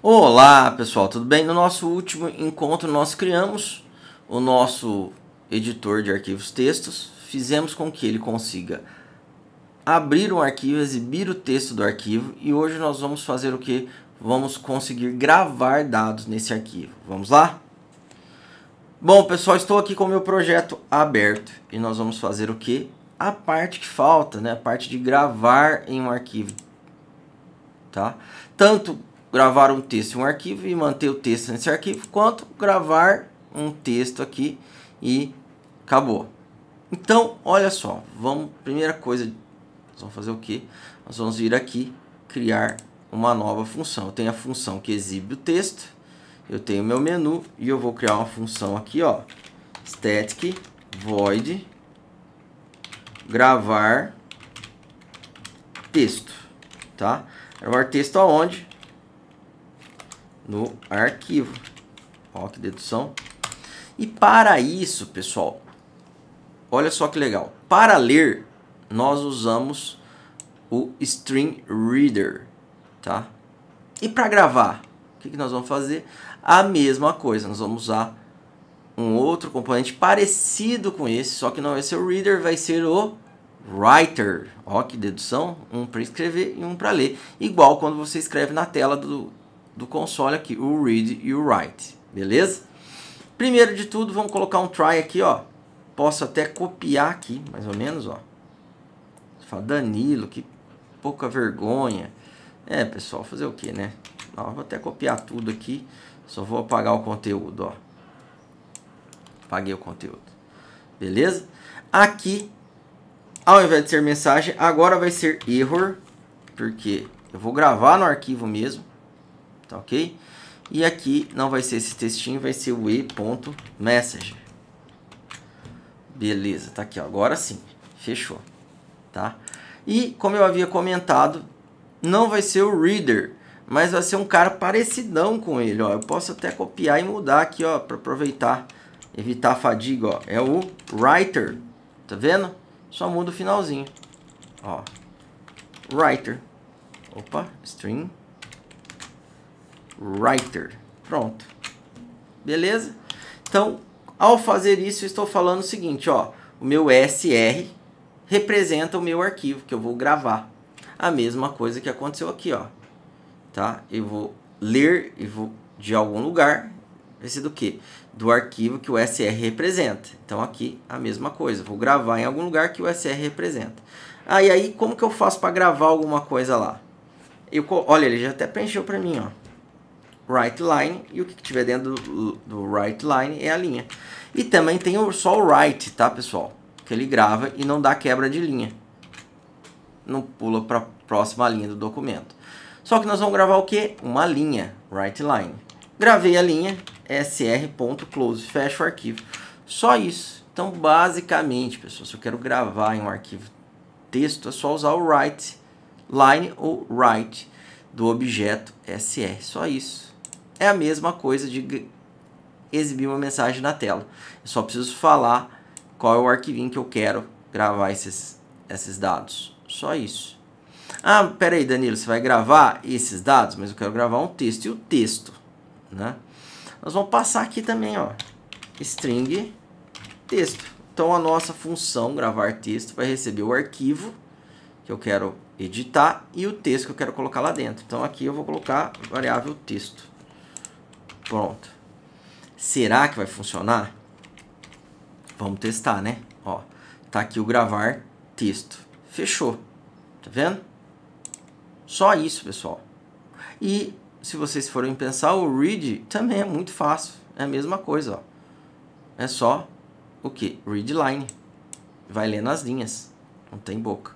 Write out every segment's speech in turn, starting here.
Olá pessoal, tudo bem? No nosso último encontro nós criamos o nosso editor de arquivos textos, fizemos com que ele consiga abrir um arquivo, exibir o texto do arquivo e hoje nós vamos fazer o que? Vamos conseguir gravar dados nesse arquivo. Vamos lá? Bom pessoal, estou aqui com o meu projeto aberto e nós vamos fazer o que? A parte que falta, né? a parte de gravar em um arquivo. Tá? Tanto gravar um texto em um arquivo e manter o texto nesse arquivo, quanto gravar um texto aqui e acabou. Então, olha só, vamos, primeira coisa, nós vamos fazer o que? Nós vamos vir aqui, criar uma nova função. Eu tenho a função que exibe o texto, eu tenho meu menu e eu vou criar uma função aqui, ó, static void gravar texto, tá? Gravar texto aonde? no arquivo. Ó, que dedução. E para isso, pessoal, olha só que legal. Para ler, nós usamos o String Reader, tá? E para gravar, o que, que nós vamos fazer? A mesma coisa, nós vamos usar um outro componente parecido com esse, só que não vai é ser o Reader, vai ser o Writer. Ó, que dedução, um para escrever e um para ler. Igual quando você escreve na tela do, do console aqui, o read e o write, beleza? Primeiro de tudo, vamos colocar um try aqui, ó. Posso até copiar aqui, mais ou menos, ó. fala, Danilo, que pouca vergonha. É, pessoal, fazer o que, né? Ó, vou até copiar tudo aqui, só vou apagar o conteúdo, ó. Apaguei o conteúdo, beleza? Aqui, ao invés de ser mensagem, agora vai ser error, porque eu vou gravar no arquivo mesmo tá ok? E aqui não vai ser esse textinho, vai ser o message. Beleza, tá aqui, ó. agora sim, fechou, tá? E como eu havia comentado, não vai ser o reader, mas vai ser um cara parecidão com ele, ó. Eu posso até copiar e mudar aqui, ó, para aproveitar, evitar a fadiga, ó. É o writer, tá vendo? Só muda o finalzinho, ó. Writer. Opa, string writer. Pronto. Beleza? Então, ao fazer isso, estou falando o seguinte, ó, o meu SR representa o meu arquivo que eu vou gravar. A mesma coisa que aconteceu aqui, ó. Tá? Eu vou ler e vou de algum lugar, esse do que? Do arquivo que o SR representa. Então aqui a mesma coisa, vou gravar em algum lugar que o SR representa. Ah, e aí como que eu faço para gravar alguma coisa lá? Eu, olha, ele já até preencheu para mim, ó. Write line e o que tiver dentro do, do line é a linha. E também tem só o write, tá, pessoal? Que ele grava e não dá quebra de linha. Não pula para a próxima linha do documento. Só que nós vamos gravar o que? Uma linha, write line. Gravei a linha, sr.close, fecha o arquivo. Só isso. Então, basicamente, pessoal, se eu quero gravar em um arquivo texto, é só usar o write line ou write do objeto SR. Só isso. É a mesma coisa de exibir uma mensagem na tela. Eu só preciso falar qual é o arquivinho que eu quero gravar esses, esses dados. Só isso. Ah, peraí, Danilo, você vai gravar esses dados, mas eu quero gravar um texto. E o texto? Né? Nós vamos passar aqui também, ó, string texto. Então a nossa função gravar texto vai receber o arquivo que eu quero editar e o texto que eu quero colocar lá dentro. Então aqui eu vou colocar variável texto. Pronto. Será que vai funcionar? Vamos testar, né? Ó, tá aqui o gravar texto. Fechou. Tá vendo? Só isso, pessoal. E se vocês forem pensar, o read também é muito fácil. É a mesma coisa, ó. É só o que? Read line. Vai lendo as linhas. Não tem boca.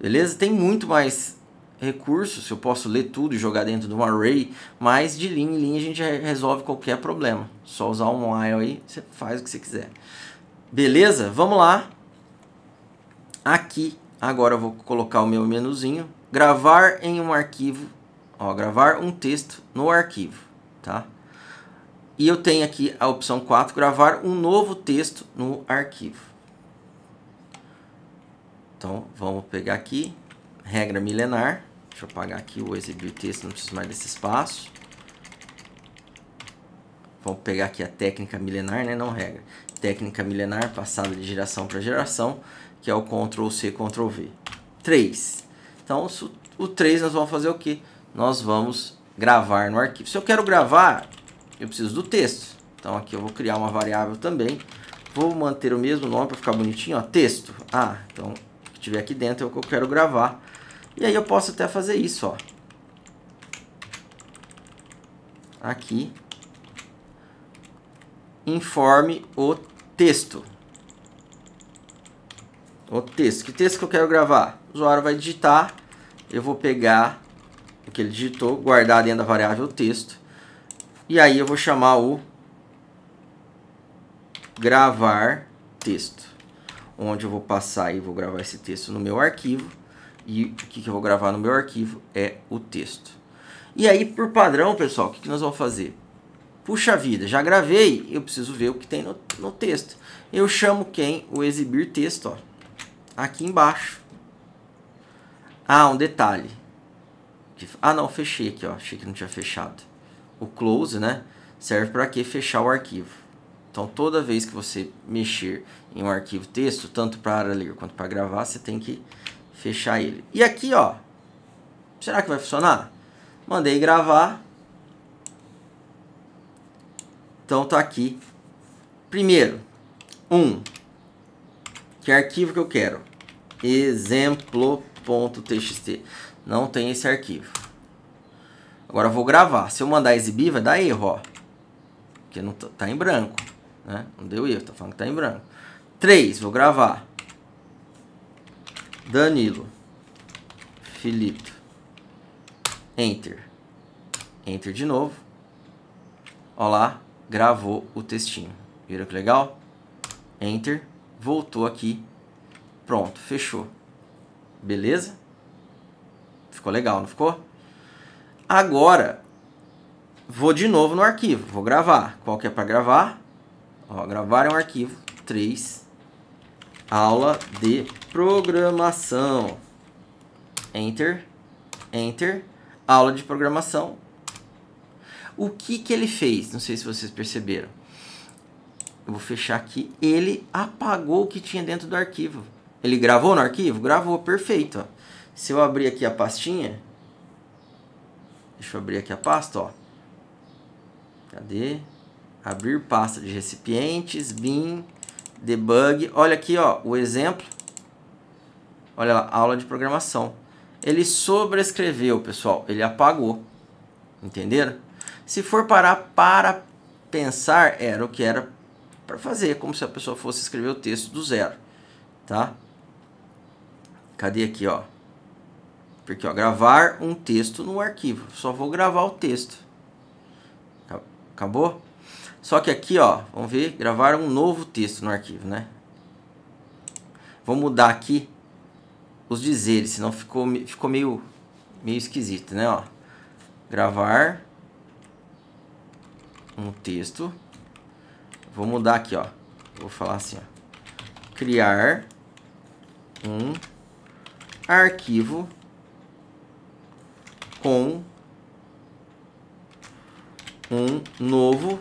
Beleza? Tem muito mais recursos, eu posso ler tudo e jogar dentro de um array, mas de linha em linha a gente resolve qualquer problema. Só usar um while aí, você faz o que você quiser. Beleza? Vamos lá. Aqui, agora eu vou colocar o meu menuzinho. Gravar em um arquivo. Ó, gravar um texto no arquivo, tá? E eu tenho aqui a opção 4, gravar um novo texto no arquivo. Então, vamos pegar aqui, regra milenar. Deixa eu apagar aqui o exibir texto, não preciso mais desse espaço. Vamos pegar aqui a técnica milenar, né? não regra. Técnica milenar passada de geração para geração, que é o Ctrl C, Ctrl V. 3. Então, o 3 nós vamos fazer o que? Nós vamos gravar no arquivo. Se eu quero gravar, eu preciso do texto. Então, aqui eu vou criar uma variável também. Vou manter o mesmo nome para ficar bonitinho, ó, texto. Ah, então, o que tiver aqui dentro é o que eu quero gravar. E aí eu posso até fazer isso, ó. Aqui. Informe o texto. O texto. Que texto que eu quero gravar? O usuário vai digitar. Eu vou pegar o que ele digitou, guardar dentro da variável texto. E aí eu vou chamar o gravar texto. Onde eu vou passar e vou gravar esse texto no meu arquivo. E o que, que eu vou gravar no meu arquivo é o texto. E aí, por padrão, pessoal, o que, que nós vamos fazer? Puxa vida, já gravei, eu preciso ver o que tem no, no texto. Eu chamo quem? O exibir texto, ó, aqui embaixo. Ah, um detalhe. Ah, não, fechei aqui, ó. achei que não tinha fechado. O close, né, serve para que fechar o arquivo. Então, toda vez que você mexer em um arquivo texto, tanto para ler quanto para gravar, você tem que fechar ele. E aqui, ó, será que vai funcionar? Mandei gravar. Então tá aqui. Primeiro, um, que arquivo que eu quero? Exemplo.txt. Não tem esse arquivo. Agora vou gravar. Se eu mandar exibir, vai dar erro, ó. Porque não tá, tá em branco, né? Não deu erro, tá falando que tá em branco. 3, vou gravar. Danilo. Filipe. Enter. Enter de novo. Olá, gravou o textinho. Viram que legal? Enter. Voltou aqui. Pronto, fechou. Beleza? Ficou legal, não ficou? Agora, vou de novo no arquivo. Vou gravar. Qual que é para gravar? Ó, gravar é um arquivo 3 aula de programação. Enter, enter, aula de programação. O que, que ele fez? Não sei se vocês perceberam. Eu vou fechar aqui. Ele apagou o que tinha dentro do arquivo. Ele gravou no arquivo? Gravou, perfeito. Ó. Se eu abrir aqui a pastinha, deixa eu abrir aqui a pasta, ó. Cadê? Abrir pasta de recipientes, bin, debug. Olha aqui ó, o exemplo. Olha lá, aula de programação. Ele sobrescreveu, pessoal. Ele apagou. Entenderam? Se for parar para pensar, era o que era para fazer. Como se a pessoa fosse escrever o texto do zero. Tá? Cadê aqui, ó? Porque, ó, gravar um texto no arquivo. Só vou gravar o texto. Acabou? Só que aqui, ó, vamos ver, gravar um novo texto no arquivo, né? Vou mudar aqui os dizeres, senão ficou, ficou meio, meio esquisito, né? Ó, gravar um texto. Vou mudar aqui, ó. Vou falar assim, ó. Criar um arquivo com um novo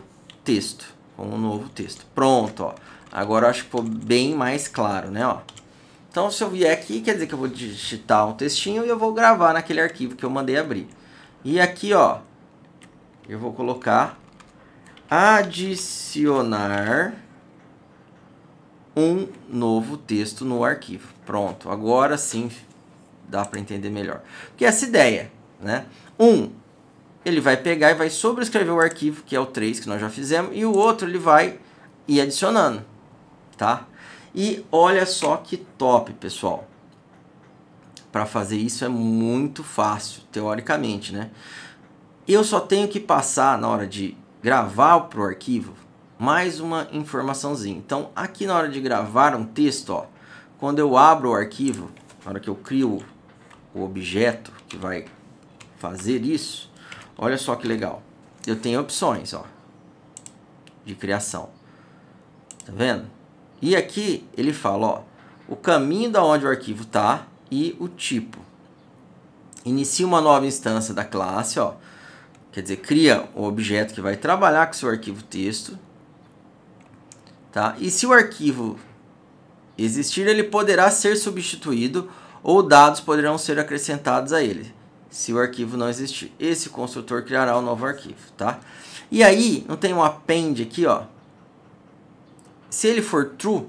texto, com um novo texto. Pronto, ó. Agora acho que ficou bem mais claro, né, ó. Então, se eu vier aqui, quer dizer que eu vou digitar um textinho e eu vou gravar naquele arquivo que eu mandei abrir. E aqui, ó, eu vou colocar adicionar um novo texto no arquivo. Pronto, agora sim dá para entender melhor. Porque essa ideia, né? Um, ele vai pegar e vai sobrescrever o arquivo, que é o 3 que nós já fizemos, e o outro ele vai ir adicionando, tá? E olha só que top, pessoal. Para fazer isso é muito fácil, teoricamente, né? Eu só tenho que passar na hora de gravar para o arquivo mais uma informaçãozinha. Então, aqui na hora de gravar um texto, ó, quando eu abro o arquivo, na hora que eu crio o objeto que vai fazer isso, Olha só que legal. Eu tenho opções, ó. De criação. Tá vendo? E aqui ele fala, ó. O caminho da onde o arquivo tá e o tipo. Inicia uma nova instância da classe, ó. Quer dizer, cria o objeto que vai trabalhar com seu arquivo texto. Tá? E se o arquivo existir, ele poderá ser substituído ou dados poderão ser acrescentados a ele se o arquivo não existir. Esse construtor criará o um novo arquivo, tá? E aí, não tem um append aqui, ó. Se ele for true,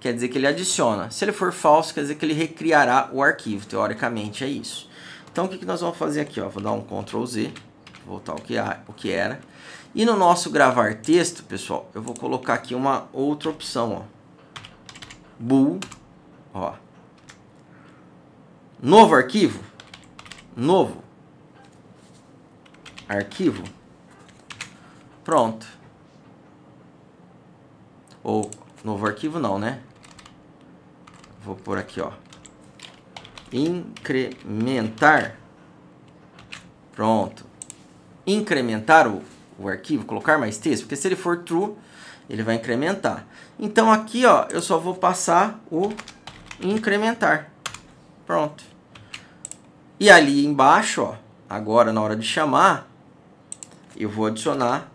quer dizer que ele adiciona. Se ele for falso, quer dizer que ele recriará o arquivo. Teoricamente é isso. Então, o que, que nós vamos fazer aqui? Ó? Vou dar um Ctrl Z, voltar o que, o que era. E no nosso gravar texto, pessoal, eu vou colocar aqui uma outra opção. Ó. Bool. Ó. Novo arquivo novo, arquivo, pronto. Ou novo arquivo não, né? Vou por aqui, ó. Incrementar. Pronto. Incrementar o, o arquivo, colocar mais texto, porque se ele for true, ele vai incrementar. Então aqui, ó, eu só vou passar o incrementar. Pronto. E ali embaixo, ó, agora na hora de chamar, eu vou adicionar.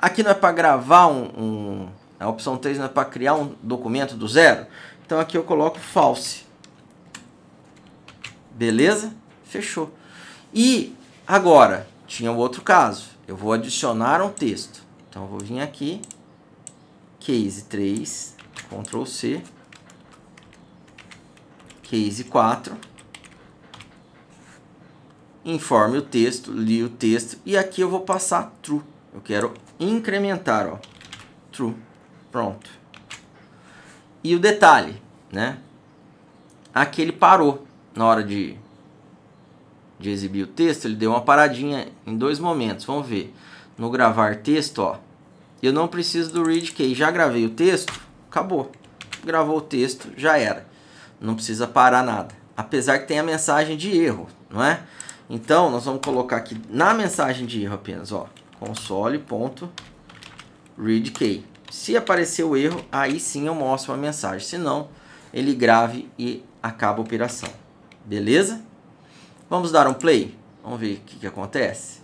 Aqui não é para gravar um, um, A opção 3 não é para criar um documento do zero. Então aqui eu coloco false. Beleza? Fechou. E agora, tinha o outro caso. Eu vou adicionar um texto. Então eu vou vir aqui. Case 3. Ctrl C. Case 4 informe o texto, li o texto e aqui eu vou passar true. Eu quero incrementar, ó, true. Pronto. E o detalhe, né? Aqui ele parou na hora de, de exibir o texto, ele deu uma paradinha em dois momentos. Vamos ver. No gravar texto, ó, eu não preciso do read key, já gravei o texto, acabou. Gravou o texto, já era. Não precisa parar nada. Apesar que tem a mensagem de erro, não é? Então, nós vamos colocar aqui na mensagem de erro apenas, ó, console.readkey. Se aparecer o erro, aí sim eu mostro a mensagem. Se não, ele grave e acaba a operação. Beleza? Vamos dar um play? Vamos ver o que, que acontece.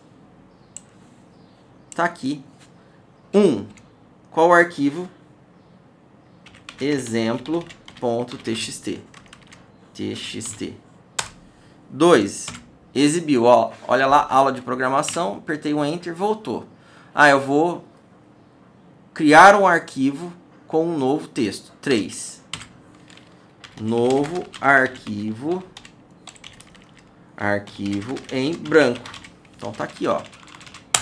Tá aqui. 1. Um, qual o arquivo? Exemplo.txt. txt. 2 Exibiu, ó, olha lá, aula de programação, apertei o Enter, voltou. Ah, eu vou criar um arquivo com um novo texto. 3. Novo arquivo. Arquivo em branco. Então tá aqui, ó.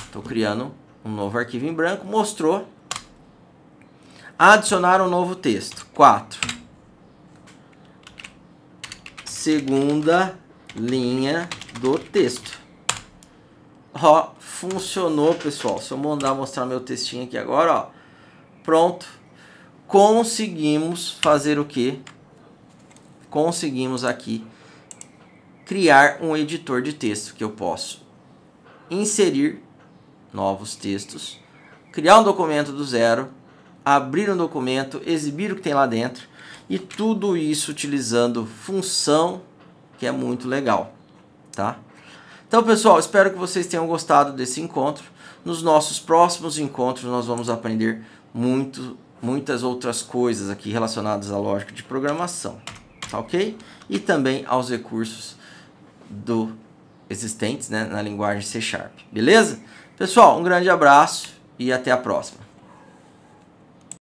Estou criando um novo arquivo em branco. Mostrou. Adicionar um novo texto. 4. Segunda linha do texto. Ó, funcionou, pessoal. Se eu mandar mostrar meu textinho aqui agora, ó. Pronto. Conseguimos fazer o que? Conseguimos aqui criar um editor de texto que eu posso inserir novos textos, criar um documento do zero, abrir um documento, exibir o que tem lá dentro e tudo isso utilizando função que é muito legal, tá? Então, pessoal, espero que vocês tenham gostado desse encontro. Nos nossos próximos encontros nós vamos aprender muito, muitas outras coisas aqui relacionadas à lógica de programação, tá ok? E também aos recursos do existentes né, na linguagem C Sharp, beleza? Pessoal, um grande abraço e até a próxima.